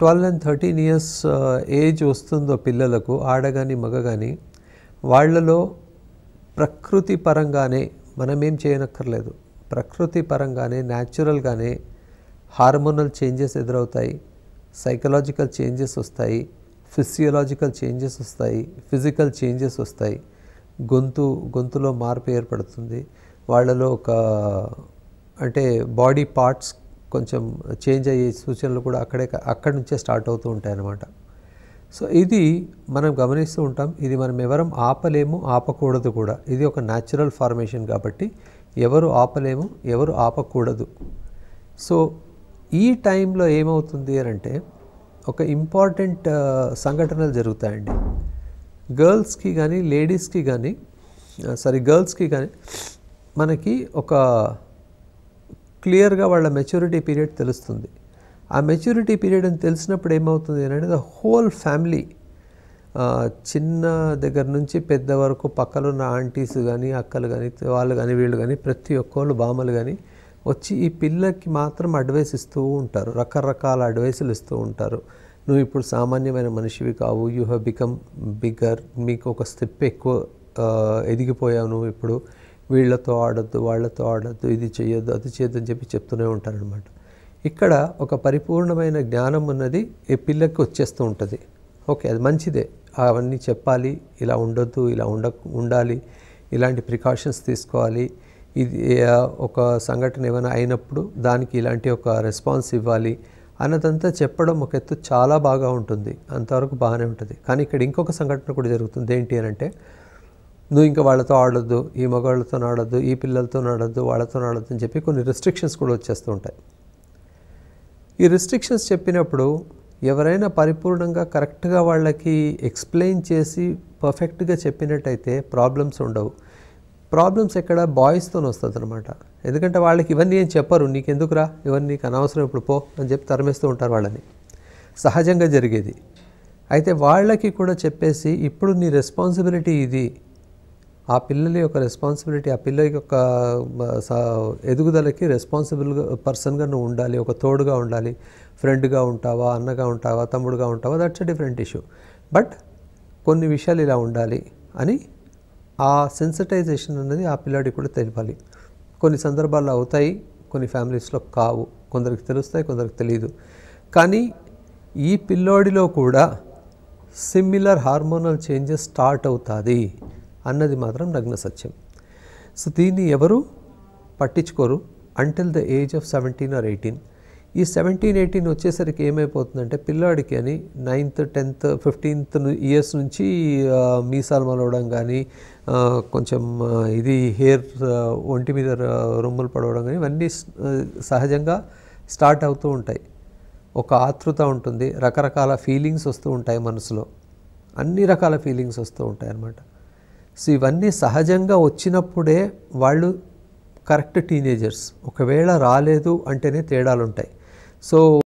twelve and thirteen years age వస్తుందో పిల్లలకు ఆడ కానీ మగ కానీ వాళ్ళలో ప్రకృతి పరంగానే మనమేం చేయనక్కర్లేదు ప్రకృతి పరంగానే న్యాచురల్గానే హార్మోనల్ చేంజెస్ ఎదురవుతాయి సైకలాజికల్ చేంజెస్ వస్తాయి ఫిజియలాజికల్ చేంజెస్ వస్తాయి ఫిజికల్ చేంజెస్ వస్తాయి గొంతు గొంతులో మార్పు ఏర్పడుతుంది వాళ్ళలో ఒక అంటే బాడీ పార్ట్స్ కొంచెం చేంజ్ అయ్యే సూచనలు కూడా అక్కడే అక్కడి నుంచే స్టార్ట్ అవుతూ ఉంటాయన్నమాట సో ఇది మనం గమనిస్తూ ఉంటాం ఇది మనం ఎవరం ఆపలేము ఆపకూడదు కూడా ఇది ఒక న్యాచురల్ ఫార్మేషన్ కాబట్టి ఎవరు ఆపలేము ఎవరు ఆపకూడదు సో ఈ టైంలో ఏమవుతుంది అని అంటే ఒక ఇంపార్టెంట్ సంఘటనలు జరుగుతాయండి గర్ల్స్కి కానీ లేడీస్కి కానీ సారీ గర్ల్స్కి కానీ మనకి ఒక క్లియర్గా వాళ్ళ మెచ్యూరిటీ పీరియడ్ తెలుస్తుంది ఆ మెచ్యూరిటీ పీరియడ్ అని తెలిసినప్పుడు ఏమవుతుంది అంటే ద హోల్ ఫ్యామిలీ చిన్న దగ్గర నుంచి పెద్ద వరకు పక్కలున్న ఆంటీస్ కానీ అక్కలు కానీ వాళ్ళు కానీ వీళ్ళు కానీ ప్రతి ఒక్కళ్ళు బామలు కానీ వచ్చి ఈ పిల్లకి మాత్రం అడ్వైస్ ఇస్తూ ఉంటారు రకరకాల అడ్వైసులు ఇస్తూ ఉంటారు నువ్వు ఇప్పుడు సామాన్యమైన మనిషివి కావు యూ హ్యావ్ బికమ్ బిగ్గర్ మీకు ఒక స్టెప్ ఎక్కువ ఎదిగిపోయావు నువ్వు ఇప్పుడు వీళ్ళతో ఆడొద్దు వాళ్ళతో ఆడొద్దు ఇది చేయొద్దు అది చేయొద్దు అని చెప్పి చెప్తూనే ఉంటారనమాట ఇక్కడ ఒక పరిపూర్ణమైన జ్ఞానం ఉన్నది ఈ పిల్లకి వచ్చేస్తూ ఉంటుంది ఓకే అది మంచిదే అవన్నీ చెప్పాలి ఇలా ఉండొద్దు ఇలా ఉండ ఉండాలి ఇలాంటి ప్రికాషన్స్ తీసుకోవాలి ఇది ఒక సంఘటన ఏమైనా అయినప్పుడు దానికి ఇలాంటి ఒక రెస్పాన్స్ ఇవ్వాలి అన్నదంతా చెప్పడం ఒక ఎత్తు చాలా బాగా ఉంటుంది అంతవరకు బాగానే ఉంటుంది కానీ ఇక్కడ ఇంకొక సంఘటన కూడా జరుగుతుంది ఏంటి అని అంటే నువ్వు ఇంకా వాళ్ళతో ఆడొద్దు ఈ మగవాళ్ళతో ఆడొద్దు ఈ పిల్లలతో ఆడొద్దు వాళ్ళతో ఆడొద్దు అని చెప్పి కొన్ని రిస్ట్రిక్షన్స్ కూడా వచ్చేస్తూ ఉంటాయి ఈ రిస్ట్రిక్షన్స్ చెప్పినప్పుడు ఎవరైనా పరిపూర్ణంగా కరెక్ట్గా వాళ్ళకి ఎక్స్ప్లెయిన్ చేసి పర్ఫెక్ట్గా చెప్పినట్టయితే ప్రాబ్లమ్స్ ఉండవు ప్రాబ్లమ్స్ ఎక్కడ బాయ్స్తోనే వస్తుంది అనమాట ఎందుకంటే వాళ్ళకి ఇవన్నీ ఏం చెప్పరు నీకెందుకురా ఇవన్నీ నీకు అనవసరం ఇప్పుడు పో అని చెప్పి తరమేస్తూ ఉంటారు వాళ్ళని సహజంగా జరిగేది అయితే వాళ్ళకి కూడా చెప్పేసి ఇప్పుడు నీ రెస్పాన్సిబిలిటీ ఇది ఆ పిల్లల యొక్క రెస్పాన్సిబిలిటీ ఆ పిల్లల యొక్క ఎదుగుదలకి రెస్పాన్సిబుల్గా పర్సన్గా నువ్వు ఉండాలి ఒక తోడుగా ఉండాలి ఫ్రెండ్గా ఉంటావా అన్నగా ఉంటావా తమ్ముడుగా ఉంటావా that's a different issue but కొన్ని విషయాలు ఇలా ఉండాలి అని ఆ సెన్సిటైజేషన్ అనేది ఆ పిల్లాడికి కూడా తెలియాలి కొన్ని సందర్భాల్లో అవుతాయి కొన్ని ఫ్యామిలీస్లో కావు కొందరికి తెలుస్తాయి కొందరికి తెలియదు కానీ ఈ పిల్లోడిలో కూడా సిమిలర్ హార్మోనల్ చేంజెస్ స్టార్ట్ అవుతుంది అన్నది మాత్రం నగ్న సత్యం సో దీన్ని ఎవరు పట్టించుకోరు until the age of seventeen or eighteen ఈ సెవెంటీన్ ఎయిటీన్ వచ్చేసరికి ఏమైపోతుందంటే పిల్లాడికి అని నైన్త్ టెన్త్ ఫిఫ్టీన్త్ ఇయర్స్ నుంచి మీసాలు మలవడం కానీ కొంచెం ఇది హెయిర్ ఒంటి మీద రొమ్ములు పడవడం కానీ ఇవన్నీ సహజంగా స్టార్ట్ అవుతూ ఉంటాయి ఒక ఆతృత ఉంటుంది రకరకాల ఫీలింగ్స్ వస్తూ ఉంటాయి మనసులో అన్ని రకాల ఫీలింగ్స్ వస్తూ ఉంటాయి అన్నమాట సో ఇవన్నీ సహజంగా వచ్చినప్పుడే వాళ్ళు కరెక్ట్ టీనేజర్స్ ఒకవేళ రాలేదు అంటేనే తేడాలుంటాయి సో